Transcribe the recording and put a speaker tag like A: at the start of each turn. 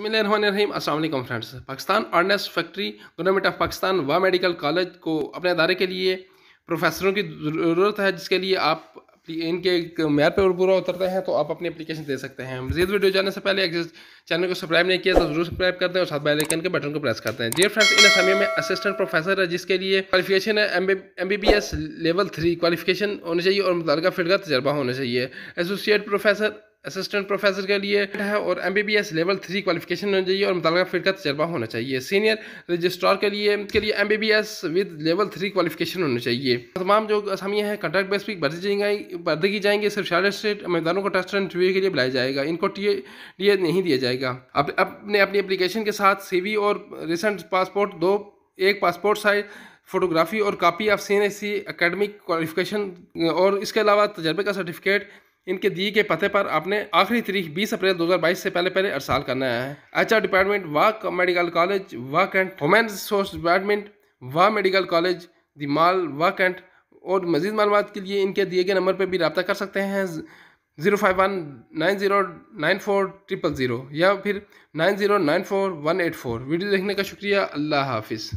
A: बसमीम असल friends Pakistan ordnance factory government of Pakistan व मेडिकल कॉलेज को अपने अदारे के लिए प्रोफेसरों की ज़रूरत है जिसके लिए आप इनके मैर पर पूरा उतरते हैं तो आप अपनी अपलीकेशन दे सकते हैं मजीद वीडियो जाने से पहले चैनल को सब्सक्राइब नहीं किया तो जरूर सब्सक्राइब करते हैं और साथ बेलाइकन के बटन को प्रेस करते हैं जी फ्रेंड्स इन समय में असिस्टेंट प्रोफेसर है जिसके लिए क्वालिफिकेशन है M B B S level three qualification होनी चाहिए और मुतल फील्ड का तजर्बा होना चाहिए एसोसिएट प्रोफेसर असिस्टेंट प्रोफेसर के लिए है और M B B S level three qualification होनी चाहिए और मुतल फील्ड का तजर्बा होना चाहिए सीनियर रजिस्ट्रार के लिए इसके लिए M B B S with level three qualification होनी चाहिए तमाम जो असामियाँ हैं कॉन्ट्रैक्ट बेस पर भर्ती जाएंगे की जाएंगे सिर्फ शार्ट स्टेट उम्मीदवारों को टेस्ट इंटरव्यू के लिए बुलाया जाएगा इनको टी नहीं दिया जाएगा अपने अपनी अपलिकेशन के साथ सी वी और रिसेंट पासपोर्ट दो एक पासपोर्ट साइज फोटोग्राफी और copy of C N S C academic qualification और इसके अलावा तजर्बे का सर्टिफिकेट इनके दिए के पते पर आपने आखिरी तारीख 20 अप्रैल 2022 से पहले पहले अरसाल करना है R department Wah medical college व cantt women's resource department Wah medical college the Mall व कैंट और मजीद मालूम के लिए इनके दिए गए नंबर पर भी रबता कर सकते हैं zero five one nine zero nine four triple zero या फिर nine zero nine four one eight four video देखने का शुक्रिया अल्लाह हाफिज़